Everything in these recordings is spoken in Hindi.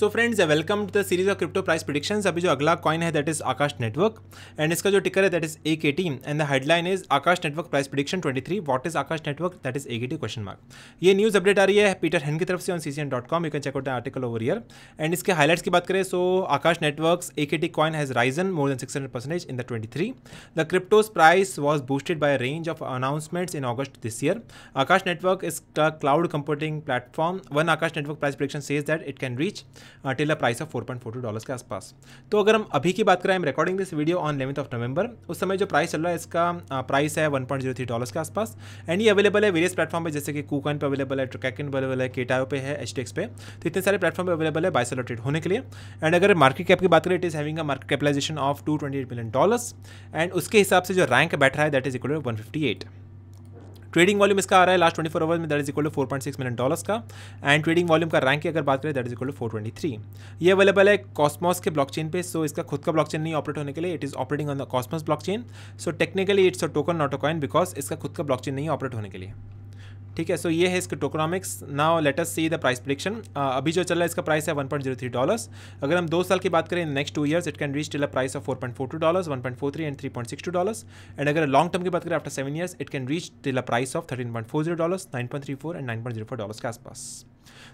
so friends welcome to the series of crypto price predictions अभी जो अगला कॉइन है that is Akash network and इसका जो टिकर है that is A K T and the headline is Akash network price prediction 23 what is Akash network that is A K T question mark ये न्यूज़ अपडेट आ रही है पीटर हेन की तरफ से on C C N dot com you can check out article over year and इसके हाईलाइट्स की बात करें so Akash network A K T coin has risen more than six hundred percentage in the twenty three the cryptos price was boosted by range of announcements in August this year Akash network is cloud computing platform one Akash network price prediction says that it can reach till a price of four point four two dollars के आसपास तो अगर हम अभी की बात करें हम recording this video on eleventh of November उस समय जो प्राइस चल रहा है इसका प्राइस uh, है one point zero three dollars के आसपास एंड ये अवेलेबल है वेरियस प्लेटफॉर्म पर जैसे कि कूकन पर अवेलेबल है ट्रिकैकिन अवेलेबल है केटाओ पे है एच पे तो इतने सारे प्लेटफॉर्म पर अवेलेबल है बाइसल ट्रेड होने के लिए एंड अगर मार्केट कैप की बात करें it is having a market capitalization of two twenty eight million dollars and उसके हिसाब से जो रैंक बैठ रहा है that is equal to one fifty eight trading volume इसका आ रहा है लास्ट ट्वेंटी फोर आवर्स में that is equal to four point six million dollars का एंड ट्रेडिंग वॉल्यूम का रैंक की अगर बात करें that is equal to four twenty three ये अवेलेबल है कॉस्मॉस के ब्लॉकचेन पे सो इसका खुद का ब्लॉकचेन नहीं ऑपरेट होने के लिए it is operating on the Cosmos blockchain so technically it's a token not a coin because इसका खुद का ब्लॉकचेन नहीं ऑपरेट होने के लिए ठीक है सो ये है इसका tokenomics now let us see the price prediction अभी जो चल रहा है इसका प्राइस है 1.03 डॉलर्स अगर हम दो साल की बात करें next two years it can reach till a price of 4.42 dollars 1.43 and 3.62 dollars and अगर लॉन्ग टर्म की बात करें after seven years it can reach till a price of thirteen dollars 9.34 and nine dollars के आसपास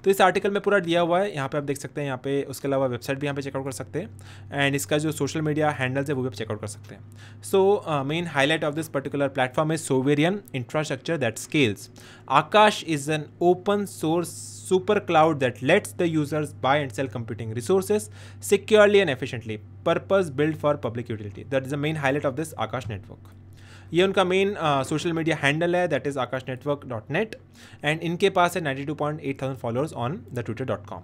तो इस आर्टिकल में पूरा दिया हुआ है यहाँ पे आप देख सकते हैं यहाँ पे उसके अलावा वेबसाइट भी यहाँ पे चेकआउट कर सकते हैं एंड इसका जो सोशल मीडिया हैंडल्स है वो भी आप चेकआउट कर सकते हैं so main highlight of this particular platform is sovereign infrastructure that scales Akash is an open source super cloud that lets the users buy and sell computing resources securely and efficiently purpose build for public utility that is the main highlight of this Akash network ये उनका मेन सोशल मीडिया हैंडल है that is Akash network dot net and इनके पास है ninety two point eight thousand followers on the Twitter dot com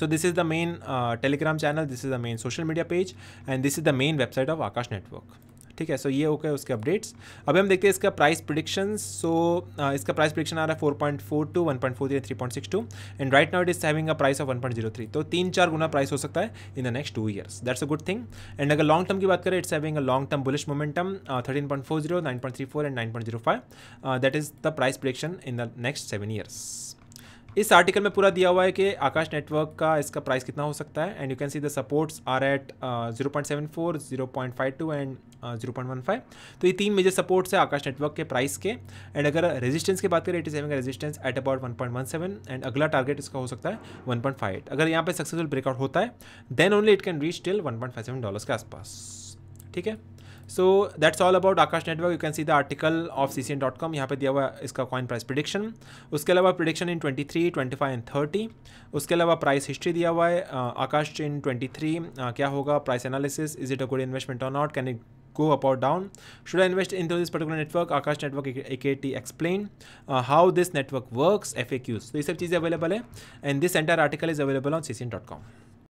so this is the main Telegram channel this is the main social media page and this is the main website of Akash network ठीक है सो ये ओके उसके अपडेट्स अभी हम देखते हैं इसका प्राइस प्रिडिक्शन सो इसका प्राइस प्रिडिक्शन आ रहा है four point four two one point four three three point six two and right now it is having a price of one point zero three तो तीन चार गुना प्राइस हो सकता है in the next two years that's a good thing and अगर लॉन्ग टर्म की बात करें it's having a long term bullish momentum thirteen point four zero nine point three four and nine point zero five that is the price prediction in the next seven years इस आर्टिकल में पूरा दिया हुआ है कि आकाश नेटवर्क का इसका प्राइस कितना हो सकता है and you can see the supports are at zero point seven four zero point five two and zero point one five तो ये तीन मेजर सपोर्ट्स है आकाश नेटवर्क के प्राइस के एंड अगर रेजिस्टेंस की बात करें it is having resistance at about one point one seven and अगला टारगेट इसका हो सकता है वन पॉइंट फाइव एट अगर यहाँ पर सक्सेसफुल ब्रेकआउट होता है then only it can reach till one point five seven के आसपास ठीक है so that's all about Akash network you can see the article of C C N dot com यहाँ पर दिया हुआ इसका कॉइन प्राइस प्रिडिक्शन उसके अलावा prediction in twenty three twenty five and thirty उसके अलावा प्राइस हिस्ट्री दिया हुआ है आकाश इन ट्वेंटी थ्री क्या होगा price analysis is it a good investment on not can it go up और down should I invest in through this particular network Akash network एक टी explain how this network work F A Qs तो ये सब चीज़ें अवेलेबल है and this entire article is available on C C N dot com